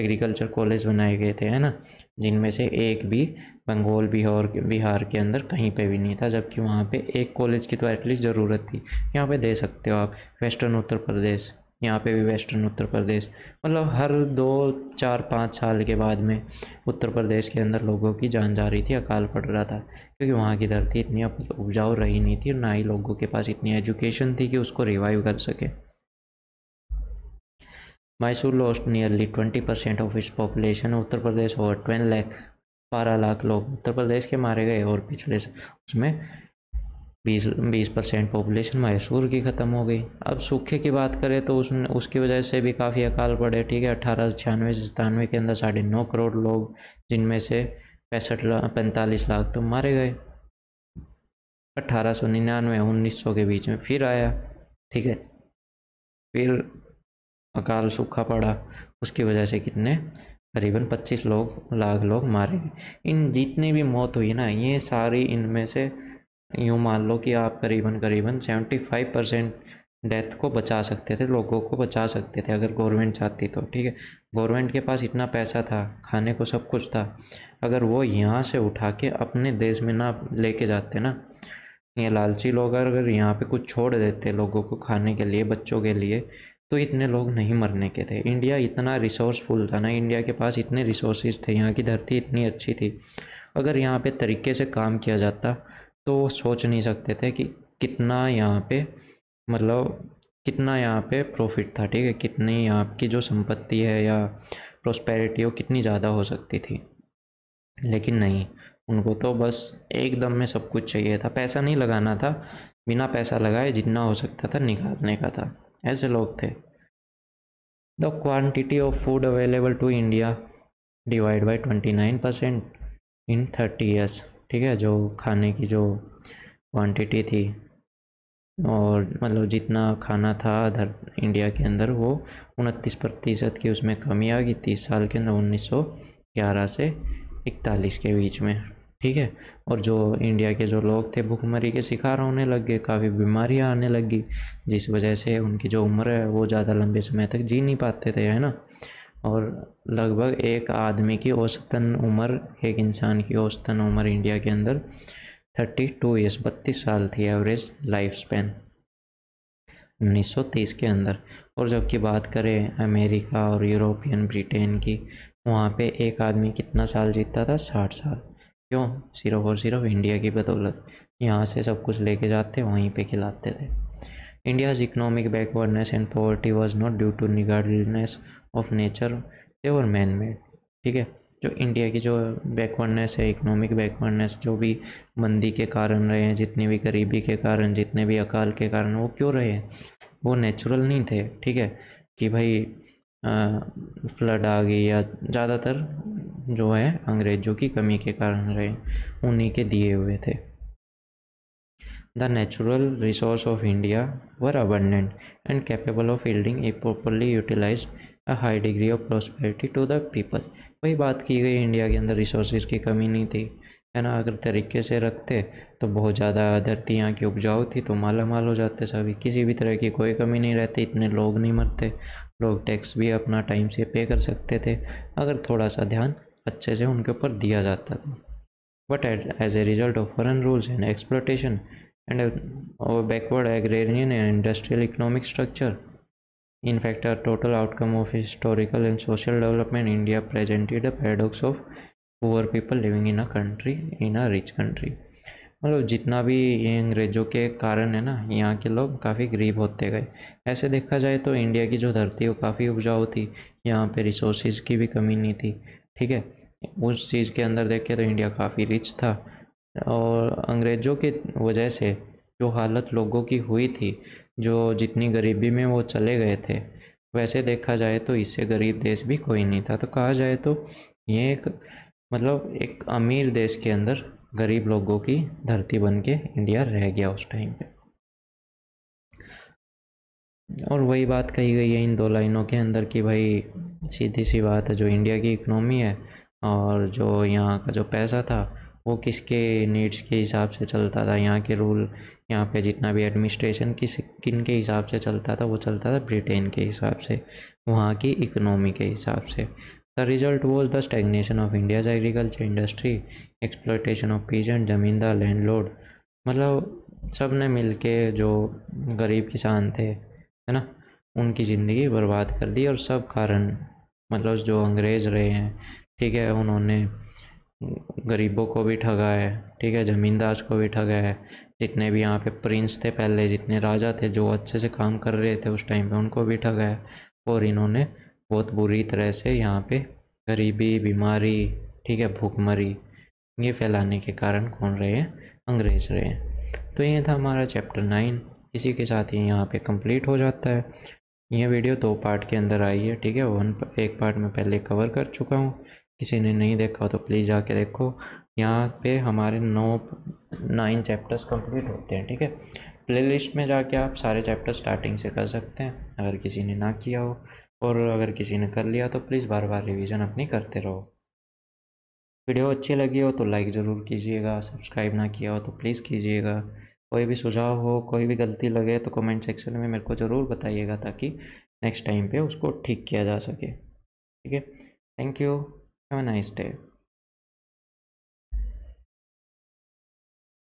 एग्रीकल्चर कॉलेज बनाए गए थे है ना जिनमें से एक भी बंगाल बिहार बिहार के अंदर कहीं पे भी नहीं था जबकि वहाँ पे एक कॉलेज की तो एटलीस्ट ज़रूरत थी यहाँ पे दे सकते हो आप वेस्टर्न उत्तर प्रदेश यहाँ पे भी वेस्टर्न उत्तर प्रदेश मतलब हर दो चार पाँच साल के बाद में उत्तर प्रदेश के अंदर लोगों की जान जा रही थी अकाल पड़ रहा था क्योंकि वहाँ की धरती इतनी उपजाऊ रही नहीं थी ना ही लोगों के पास इतनी एजुकेशन थी कि उसको रिवाइव कर सके Mysore lost nearly twenty percent of its population Uttar Pradesh और ट्वेल्व लैख बारह लाख लोग उत्तर प्रदेश के मारे गए और पिछले उसमें बीस बीस परसेंट पॉपुलेशन मैसूर की ख़त्म हो गई अब सूखे की बात करें तो उस उसकी वजह से भी काफ़ी अकाल पड़े ठीक है अठारह सौ छियानवे सतानवे के अंदर साढ़े नौ करोड़ लोग जिनमें से पैंसठ लाख पैंतालीस लाख तो मारे गए अट्ठारह सौ निन्यानवे उन्नीस सौ के बीच में फिर आया ठीक है फिर अकाल सूखा पड़ा उसकी वजह से कितने करीबन पच्चीस लोग लाख लोग मारे गए इन जितनी भी मौत हुई ना ये सारी इनमें से यूँ मान लो कि आप करीबन करीबन सेवेंटी फाइव परसेंट डेथ को बचा सकते थे लोगों को बचा सकते थे अगर गवर्नमेंट चाहती तो ठीक है गवर्नमेंट के पास इतना पैसा था खाने को सब कुछ था अगर वो यहाँ से उठा के अपने देश में ना लेके जाते ना ये लालची लोग अगर यहाँ पे कुछ छोड़ देते लोगों को खाने के लिए बच्चों के लिए तो इतने लोग नहीं मरने के थे इंडिया इतना रिसोर्सफुल था ना इंडिया के पास इतने रिसोर्सेज थे यहाँ की धरती इतनी अच्छी थी अगर यहाँ पे तरीके से काम किया जाता तो सोच नहीं सकते थे कि कितना यहाँ पे मतलब कितना यहाँ पे प्रॉफिट था ठीक है कितनी आपकी जो संपत्ति है या प्रोस्पेरिटी हो कितनी ज़्यादा हो सकती थी लेकिन नहीं उनको तो बस एकदम में सब कुछ चाहिए था पैसा नहीं लगाना था बिना पैसा लगाए जितना हो सकता था निकालने का था ऐसे लोग थे the quantity of food available to India divide by twenty nine percent in thirty years ठीक है जो खाने की जो क्वांटिटी थी और मतलब जितना खाना था अधर इंडिया के अंदर वो उनतीस प्रतिशत की उसमें कमी आ गई तीस साल के अंदर उन्नीस सौ ग्यारह से इकतालीस के बीच में ठीक है और जो इंडिया के जो लोग थे भूखमरी के शिकार होने लग गए काफ़ी बीमारियां आने लगी जिस वजह से उनकी जो उम्र है वो ज़्यादा लंबे समय तक जी नहीं पाते थे है ना और लगभग एक आदमी की औसतन उम्र एक इंसान की औसतन उम्र इंडिया के अंदर थर्टी टू ईयर्स बत्तीस साल थी एवरेज लाइफ स्पेन 1930 के अंदर और जबकि बात करें अमेरिका और यूरोपियन ब्रिटेन की वहाँ पे एक आदमी कितना साल जीतता था साठ साल क्यों सिर्फ और सिर्फ इंडिया की बदौलत यहाँ से सब कुछ लेके जाते वहीं पे खिलाते थे India's economic backwardness and poverty was not due to niggardness of nature they और मैन मेड ठीक है जो इंडिया की जो बैकवर्डनेस है इकोनॉमिक बैकवर्डनेस जो भी मंदी के कारण रहे हैं जितनी भी गरीबी के कारण जितने भी अकाल के कारण वो क्यों रहे वो नेचुरल नहीं थे ठीक है कि भाई आ, फ्लड आ गई या ज़्यादातर जो है अंग्रेज़ों की कमी के कारण रहे उन्हीं के दिए हुए थे the natural resource of India were abundant and capable of fielding a properly utilize a high degree of prosperity to the people वही बात की गई इंडिया के अंदर रिसोर्स की कमी नहीं थी है ना अगर तरीके से रखते तो बहुत ज़्यादा धरती यहाँ की उपजाऊ थी तो माला माल हो जाते सभी किसी भी तरह की कोई कमी नहीं रहती इतने लोग नहीं मरते लोग टैक्स भी अपना टाइम से पे कर सकते थे अगर थोड़ा सा ध्यान अच्छे से उनके ऊपर दिया जाता था but as a result of foreign rules and exploitation and backward agrarian and industrial economic structure In fact, a total outcome of historical and social development, India presented a paradox of poor people living in a country in a rich country मतलब जितना भी ये अंग्रेज़ों के कारण है ना यहाँ के लोग काफ़ी गरीब होते गए ऐसे देखा जाए तो इंडिया की जो धरती वो काफ़ी उपजाऊ थी यहाँ पे रिसोर्सेज की भी कमी नहीं थी ठीक है उस चीज़ के अंदर देखे तो इंडिया काफ़ी रिच था और अंग्रेज़ों के वजह से जो हालत लोगों की हुई थी जो जितनी गरीबी में वो चले गए थे वैसे देखा जाए तो इससे गरीब देश भी कोई नहीं था तो कहा जाए तो ये एक मतलब एक अमीर देश के अंदर गरीब लोगों की धरती बन के इंडिया रह गया उस टाइम पे और वही बात कही गई है इन दो लाइनों के अंदर कि भाई सीधी सी बात है जो इंडिया की इकनॉमी है और जो यहाँ का जो पैसा था वो किसके नीड्स के हिसाब से चलता था यहाँ के रूल यहाँ पे जितना भी एडमिनिस्ट्रेशन किस किन के हिसाब से चलता था वो चलता था ब्रिटेन के हिसाब से वहाँ की इकनॉमी के हिसाब से the result was the stagnation of India's agriculture industry exploitation of peasant zamindar landlord मतलब सब ने मिल के जो गरीब किसान थे है ना उनकी ज़िंदगी बर्बाद कर दी और सब कारण मतलब जो अंग्रेज़ रहे हैं ठीक है उन्होंने गरीबों को भी ठगा है ठीक है ज़मींदार को भी ठगा है जितने भी यहाँ पे प्रिंस थे पहले जितने राजा थे जो अच्छे से काम कर रहे थे उस टाइम पे उनको भी ठगाया और इन्होंने बहुत बुरी तरह से यहाँ पे गरीबी बीमारी ठीक है भूखमरी ये फैलाने के कारण कौन रहे हैं अंग्रेज रहे हैं तो ये था हमारा चैप्टर नाइन इसी के साथ ही यहाँ पर कंप्लीट हो जाता है यह वीडियो दो पार्ट के अंदर आई है ठीक है वन एक पार्ट में पहले कवर कर चुका हूँ किसी ने नहीं देखा तो प्लीज़ जाके देखो यहाँ पे हमारे नौ नाइन चैप्टर्स कंप्लीट होते हैं ठीक है प्लेलिस्ट में जाके आप सारे चैप्टर स्टार्टिंग से कर सकते हैं अगर किसी ने ना किया हो और अगर किसी ने कर लिया तो प्लीज़ बार बार रिवीजन अपनी करते रहो वीडियो अच्छी लगी हो तो लाइक ज़रूर कीजिएगा सब्सक्राइब ना किया हो तो प्लीज़ कीजिएगा कोई भी सुझाव हो कोई भी गलती लगे तो कमेंट सेक्शन में मेरे को ज़रूर बताइएगा ताकि नेक्स्ट टाइम पे उसको ठीक किया जा सके ठीक है thank you have a nice day